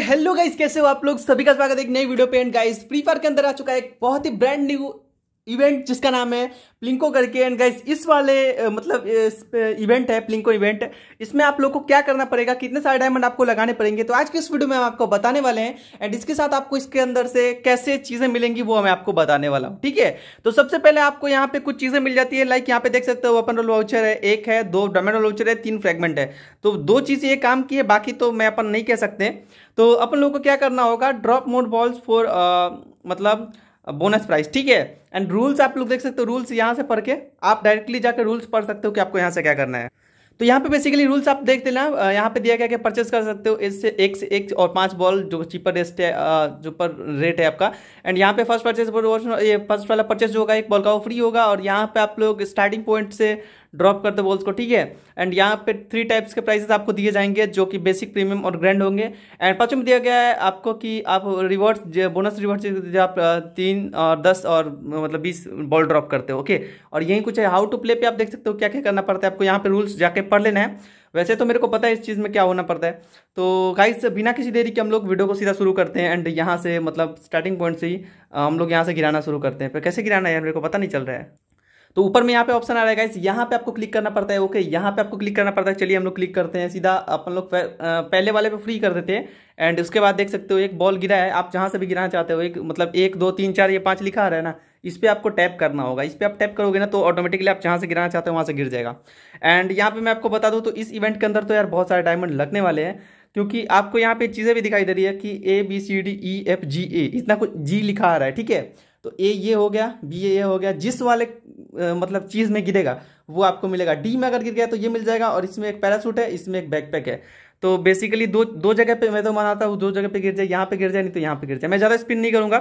hello guys कैसे हो आप लोग सभी का स्वागत है एक नई वीडियो पे एंड गाइस फ्री फायर के अंदर आ चुका है एक बहुत ही ब्रांड न्यू इवेंट जिसका नाम है प्लिंको करके एंड गाइस इस वाले मतलब इस इवेंट है प्लिंको इवेंट इसमें आप लोग को क्या करना पड़ेगा कितने सारे डायमंड आपको लगाने पड़ेंगे तो आज के इस वीडियो में हम आपको बताने वाले हैं एंड इसके साथ आपको इसके अंदर से कैसे चीज़ें मिलेंगी वो मैं आपको बताने वाला हूँ ठीक है तो सबसे पहले आपको यहाँ पे कुछ चीज़ें मिल जाती है लाइक यहाँ पे देख सकते हो अपन रोल वाउचर है एक है दो डायमंड रोल वाउचर है तीन फ्रेगमेंट है तो दो चीज़ ये काम की है बाकी तो मैं अपन नहीं कह सकते तो अपन लोग को क्या करना होगा ड्रॉप मोड बॉल्स फॉर मतलब बोनस प्राइस ठीक है एंड रूल्स आप लोग देख सकते हो रूल्स यहाँ से पढ़ के आप डायरेक्टली जाकर रूल्स पढ़ सकते हो कि आपको यहाँ से क्या करना है तो यहाँ पे बेसिकली रूल्स आप देख लेना यहाँ पे दिया गया कि परचेस कर सकते हो इससे एक से एक और पांच बॉल जो चीपर रेस्ट है जो पर रेट है आपका एंड यहाँ पे फर्स्ट परचेज ये फर्स्ट वाला परचेज जो होगा एक बॉल का वो फ्री होगा और यहाँ पे आप लोग स्टार्टिंग पॉइंट से ड्रॉप करते बॉल्स को ठीक है एंड यहाँ पे थ्री टाइप्स के प्राइसेस आपको दिए जाएंगे जो कि बेसिक प्रीमियम और ग्रैंड होंगे एंड पाँचों में दिया गया है आपको कि आप रिवर्स बोनस रिवर्स आप तीन और दस और मतलब बीस बॉल ड्रॉप करते हो ओके और यही कुछ है हाउ टू प्ले पे आप देख सकते हो क्या क्या करना पड़ता है आपको यहाँ पे रूल्स जाके बातें पढ़ लेना है वैसे तो मेरे को पता है इस चीज़ में क्या होना पड़ता है तो गाइस बिना किसी देरी के हम लोग वीडियो को सीधा शुरू करते हैं एंड यहाँ से मतलब स्टार्टिंग पॉइंट से ही हम लोग यहाँ से गिराना शुरू करते हैं पर कैसे गिराना है मेरे को पता नहीं चल रहा है तो ऊपर में यहाँ पे ऑप्शन आ रहा है गाइस यहाँ पे आपको क्लिक करना पड़ता है ओके यहाँ पे आपको क्लिक करना पड़ता है चलिए हम लोग क्लिक करते हैं सीधा अपन लोग पहले वाले पे फ्री कर देते हैं एंड उसके बाद देख सकते हो एक बॉल गिरा है आप जहाँ से भी गिराना चाहते हो एक मतलब एक दो तीन चार ये पाँच लिखा आ रहा है ना इस पर आपको टैप करना होगा इस पर आप टैप करोगे ना तो ऑटोमेटिकली आप जहाँ से गिराना चाहते हो वहाँ से गिर जाएगा एंड यहाँ पे मैं आपको बता दूँ तो इस इवेंट के अंदर तो यार बहुत सारे डायमंड लगने वाले हैं क्योंकि आपको यहाँ पे चीज़ें भी दिखाई दे रही है कि A B C D E F G A इतना कुछ जी लिखा आ रहा है ठीक है तो ए ये हो गया बी ए ये हो गया जिस वाले आ, मतलब चीज़ में गिरेगा वो आपको मिलेगा डी में अगर गिर गया तो ये मिल जाएगा और इसमें एक पैरासूट है इसमें एक बैकपैक है तो बेसिकली दो दो जगह पे मैं तो मनाता हूँ दो जगह पे गिर जाए यहाँ पे गिर जाए नहीं तो यहाँ पे गिर जाए मैं ज़्यादा स्पिन नहीं करूँगा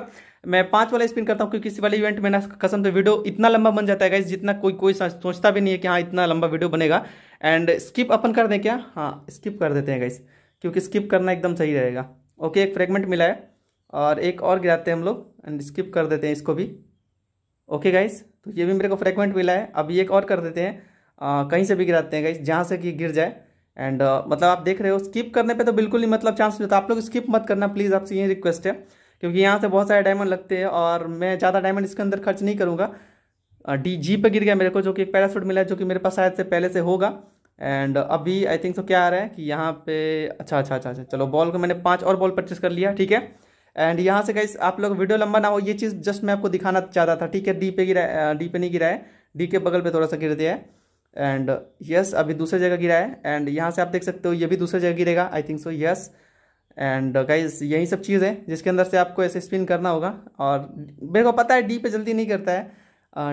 मैं पांच वाला स्पिन करता हूँ क्योंकि किसी वाले इवेंट में ना कसम तो वीडियो इतना लंबा बन जाता है गाइज जितना कोई कोई सोचता भी नहीं है कि हाँ इतना लंबा वीडियो बनेगा एंड स्किप अपन कर दें क्या हाँ स्किप कर देते हैं गाइज क्योंकि स्किप करना एकदम सही रहेगा ओके एक फ्रेगमेंट मिला है और एक और गिराते हैं हम लोग एंड स्किप कर देते हैं इसको भी ओके गाइज तो ये भी मेरे को फ्रेगमेंट मिला है अब ये एक और कर देते हैं कहीं से भी गिराते हैं गाइज जहाँ से कि गिर जाए एंड uh, मतलब आप देख रहे हो स्किप करने पे तो बिल्कुल ही मतलब चांस नहीं होता आप लोग स्किप मत करना प्लीज़ आपसे ये रिक्वेस्ट है क्योंकि यहाँ से बहुत सारे डायमंड लगते हैं और मैं ज़्यादा डायमंड इसके अंदर खर्च नहीं करूँगा डी जी पे गिर गया मेरे को जो कि एक पैरासूट मिला है जो कि मेरे पास शायद से पहले से होगा एंड uh, अभी आई थिंक तो क्या आ रहा है कि यहाँ पे अच्छा अच्छा अच्छा अच्छा चलो बॉल को मैंने पाँच और बॉल परचेस कर लिया ठीक है एंड यहाँ से कहीं आप लोग वीडियो लंबा ना हो ये चीज़ जस्ट मैं आपको दिखाना चाहता था ठीक है डी पे गिरा डी पे नहीं गिरा है डी के बगल पर थोड़ा सा गिर दिया है एंड यस अभी दूसरी जगह गिरा है एंड यहाँ से आप देख सकते हो ये भी दूसरी जगह गिरेगा I think so yes and guys यही सब चीज़ है जिसके अंदर से आपको ऐसे स्पिन करना होगा और मेरे को पता है डी पे जल्दी नहीं करता है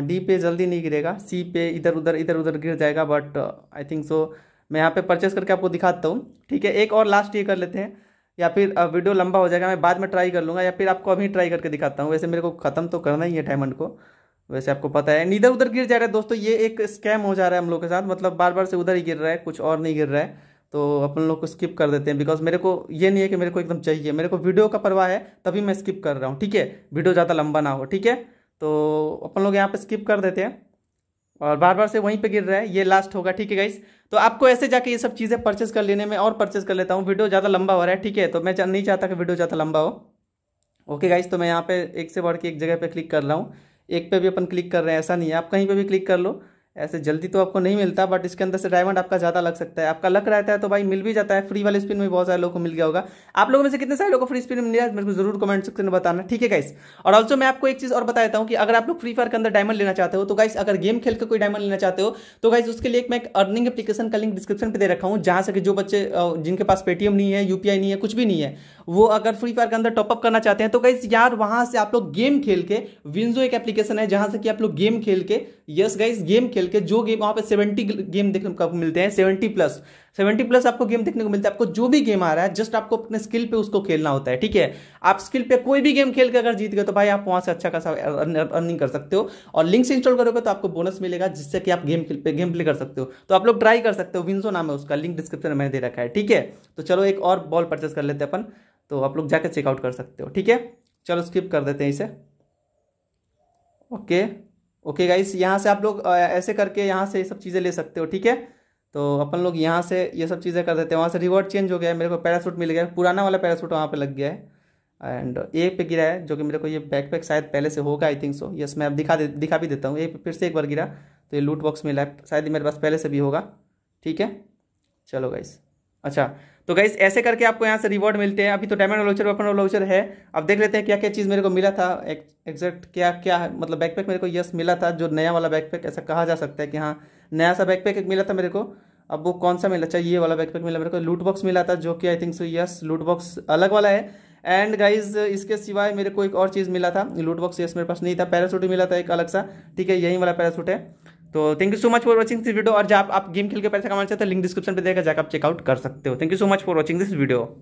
डी uh, पे जल्दी नहीं गिरेगा सी पे इधर उधर इधर उधर गिर जाएगा बट आई थिंक सो मैं यहाँ पे परचेस करके आपको दिखाता हूँ ठीक है एक और लास्ट ये कर लेते हैं या फिर वीडियो uh, लंबा हो जाएगा मैं बाद में ट्राई कर लूँगा या फिर आपको अभी ट्राई करके दिखाता हूँ वैसे मेरे को ख़त्म तो करना ही है डायमंड को वैसे आपको पता है इधर उधर गिर जा रहा है दोस्तों ये एक स्कैम हो जा रहा है हम लोग के साथ मतलब बार बार से उधर ही गिर रहा है कुछ और नहीं गिर रहा है तो अपन लोग को स्किप कर देते हैं बिकॉज मेरे को ये नहीं है कि मेरे को एकदम चाहिए मेरे को वीडियो का परवाह है तभी मैं स्किप कर रहा हूँ ठीक है वीडियो ज़्यादा लंबा ना हो ठीक है तो अपन लोग यहाँ पर स्किप कर देते हैं और बार बार से वहीं पे गिर रहा है ये लास्ट होगा ठीक है गाइस तो आपको ऐसे जाके ये सब चीज़ें परचेस कर लेने में और परचेस कर लेता हूँ वीडियो ज़्यादा लंबा हो रहा है ठीक है तो मैं नहीं चाहता कि वीडियो ज़्यादा लंबा हो ओके गाइस तो मैं यहाँ पे एक से बढ़ के एक जगह पे क्लिक कर रहा हूँ एक पे भी अपन क्लिक कर रहे हैं ऐसा नहीं है आप कहीं पे भी क्लिक कर लो ऐसे जल्दी तो आपको नहीं मिलता बट इसके अंदर से डायमंड आपका ज़्यादा लग सकता है आपका लक रहता है तो भाई मिल भी जाता है फ्री वाले स्पिन में बहुत सारे लोगों को मिल गया होगा आप लोगों में से कितने सारे लोगों को फ्री स्पिन मिला मेरे को जरूर कमेंट सेक्शन में बताना ठीक है गाइस और ऑल्सो मैं आपको एक चीज़ और बता देता हूँ कि अगर आप लोग फ्री फायर के अंदर डायमंड लेना चाहते हो तो गाइस अगर गेम खेल के कोई डायमंड लेना चाहते हो तो गाइस उसके लिए मैं एक अर्निंग एप्लीकेशन का लिंक डिस्क्रिप्शन पर दे रखा हूँ जहाँ से जो बच्चे जिनके पास पेटीएम नहीं है यूपीआई नहीं है कुछ भी नहीं है वो अगर फ्री फायर के अंदर टॉपअप करना चाहते हैं तो गाइज यार वहां से आप लोग गेम खेल के विंजो एक एप्लीकेशन है जहां से कि आप लोग गेम खेल के यस गाइज गेम खेल के जो गेम वहां पे सेवेंटी गेम देखने को मिलते हैं सेवेंटी प्लस सेवेंटी प्लस आपको गेम देखने को मिलता है आपको जो भी गेम आ रहा है जस्ट आपको अपने स्किल पे उसको खेलना होता है ठीक है आप स्किल पे कोई भी गेम खेल के अगर जीत गए तो भाई आप वहां से अच्छा खासा अर्निंग कर सकते हो और लिंक से इंस्टॉल करोगे तो आपको बोनस मिलेगा जिससे कि आप गेम पे गेम प्ले कर सकते हो तो आप लोग ट्राई कर सकते हो विंजो नाम है उसका लिंक डिस्क्रिप्शन में मैंने दे रखा है ठीक है तो चलो एक और बॉल परचेस कर लेते हैं अपन तो आप लोग जाकर चेकआउट कर सकते हो ठीक है चलो स्किप कर देते हैं इसे ओके ओके गाइस यहाँ से आप लोग ऐसे करके यहाँ से ये सब चीज़ें ले सकते हो ठीक है तो अपन लोग यहाँ से ये सब चीज़ें कर देते हैं वहाँ से रिवॉर्ड चेंज हो गया है मेरे को पैरासूट मिल गया पुराना वाला पैरासूट वहाँ पर लग गया है एंड ए पे गिरा है जो कि मेरे को ये बैकपैक शायद पहले से होगा आई थिंक सो यस मैं अब दिखा दे दिखा भी देता हूँ ए पे फिर से एक बार गिरा तो ये लूट बॉक्स मिला है शायद मेरे पास पहले से भी होगा ठीक है चलो गाइस अच्छा तो गाइस ऐसे करके आपको यहाँ से रिवॉर्ड मिलते हैं अभी तो डायमंड वालोचर वेपन वालोचर है अब देख लेते हैं क्या क्या चीज़ मेरे को मिला था एग्जैक्ट क्या क्या है मतलब बैकपैक मेरे को यस मिला था जो नया वाला बैकपैक ऐसा कहा जा सकता है कि हाँ नया सा बैकपैक एक मिला था मेरे को अब वो कौन सा मिला अच्छा ये वाला बैकपैक मिला मेरे को लूट बॉक्स मिला था जो कि I think so yes loot box अलग वाला है एंड गाइज इसके सिवाय मेरे को एक और चीज़ मिला था लूट बॉक्स यस मेरे पास नहीं था पैरासूट मिला था एक अलग सा ठीक है यही वाला पैरासूट है तो thank you so much for watching this video और जब आप गेम खेल के पैसा कमाना चाहते तो लिंक डिस्क्रिप्शन पे देगा जाकर आप चेकआउट कर सकते हो thank you so much for watching this video